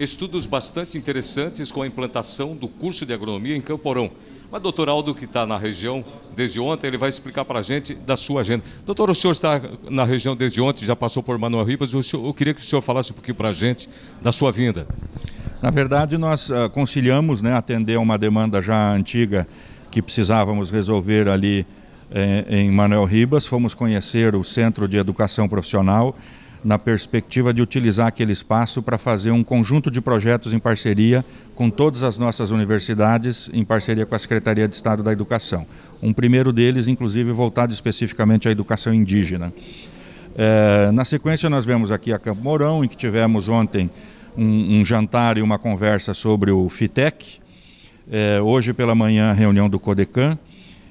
estudos bastante interessantes com a implantação do curso de agronomia em Camporão. Mas doutor Aldo, que está na região desde ontem, ele vai explicar para a gente da sua agenda. Doutor, o senhor está na região desde ontem, já passou por Manuel Ribas, eu queria que o senhor falasse um pouquinho para a gente da sua vinda. Na verdade, nós ah, conciliamos né, atender uma demanda já antiga que precisávamos resolver ali eh, em Manuel Ribas, fomos conhecer o Centro de Educação Profissional, na perspectiva de utilizar aquele espaço para fazer um conjunto de projetos em parceria com todas as nossas universidades, em parceria com a Secretaria de Estado da Educação. Um primeiro deles, inclusive, voltado especificamente à educação indígena. É, na sequência, nós vemos aqui a Campo Mourão, em que tivemos ontem um, um jantar e uma conversa sobre o FITEC. É, hoje pela manhã, reunião do CODECAN,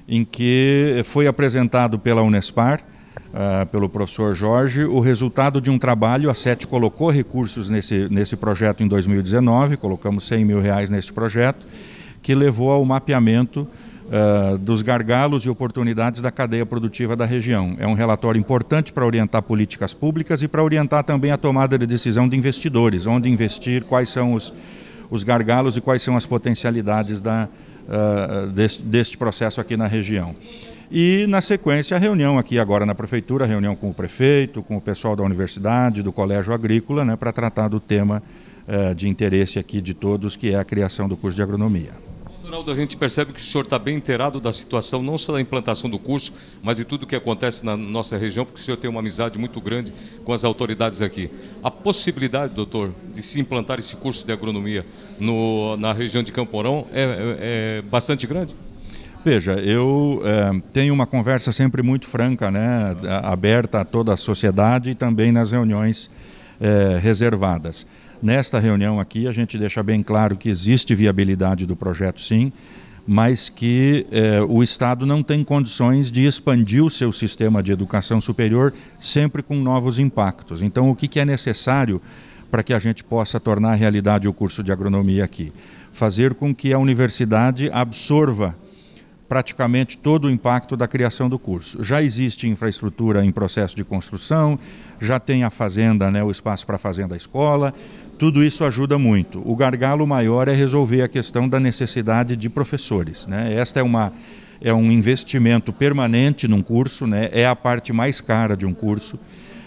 em que foi apresentado pela Unespar Uh, pelo professor Jorge, o resultado de um trabalho, a SET colocou recursos nesse, nesse projeto em 2019, colocamos 100 mil reais nesse projeto, que levou ao mapeamento uh, dos gargalos e oportunidades da cadeia produtiva da região. É um relatório importante para orientar políticas públicas e para orientar também a tomada de decisão de investidores, onde investir, quais são os, os gargalos e quais são as potencialidades da, uh, ah, deste, deste processo aqui na região. E, na sequência, a reunião aqui agora na prefeitura, reunião com o prefeito, com o pessoal da universidade, do Colégio Agrícola, né, para tratar do tema eh, de interesse aqui de todos, que é a criação do curso de agronomia. Ronaldo, a gente percebe que o senhor está bem inteirado da situação, não só da implantação do curso, mas de tudo que acontece na nossa região, porque o senhor tem uma amizade muito grande com as autoridades aqui. A possibilidade, doutor, de se implantar esse curso de agronomia no, na região de Camporão é, é, é bastante grande? Veja, eu eh, tenho uma conversa sempre muito franca, né, aberta a toda a sociedade e também nas reuniões eh, reservadas. Nesta reunião aqui, a gente deixa bem claro que existe viabilidade do projeto, sim, mas que eh, o Estado não tem condições de expandir o seu sistema de educação superior sempre com novos impactos. Então, o que, que é necessário para que a gente possa tornar realidade o curso de agronomia aqui? Fazer com que a universidade absorva praticamente todo o impacto da criação do curso. Já existe infraestrutura em processo de construção, já tem a fazenda, né, o espaço para a fazenda a escola, tudo isso ajuda muito. O gargalo maior é resolver a questão da necessidade de professores. Né? Esta é uma é um investimento permanente num curso, né? é a parte mais cara de um curso,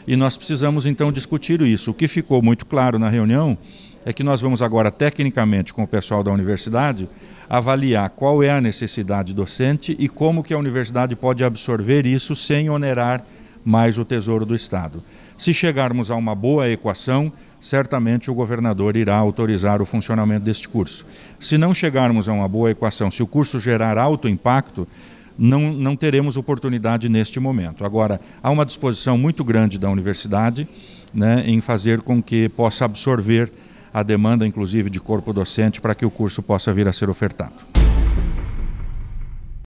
e nós precisamos então discutir isso. O que ficou muito claro na reunião é que nós vamos agora, tecnicamente, com o pessoal da universidade, avaliar qual é a necessidade docente e como que a universidade pode absorver isso sem onerar mais o Tesouro do Estado. Se chegarmos a uma boa equação, certamente o governador irá autorizar o funcionamento deste curso. Se não chegarmos a uma boa equação, se o curso gerar alto impacto, não, não teremos oportunidade neste momento. Agora, há uma disposição muito grande da universidade né, em fazer com que possa absorver a demanda, inclusive, de corpo docente para que o curso possa vir a ser ofertado.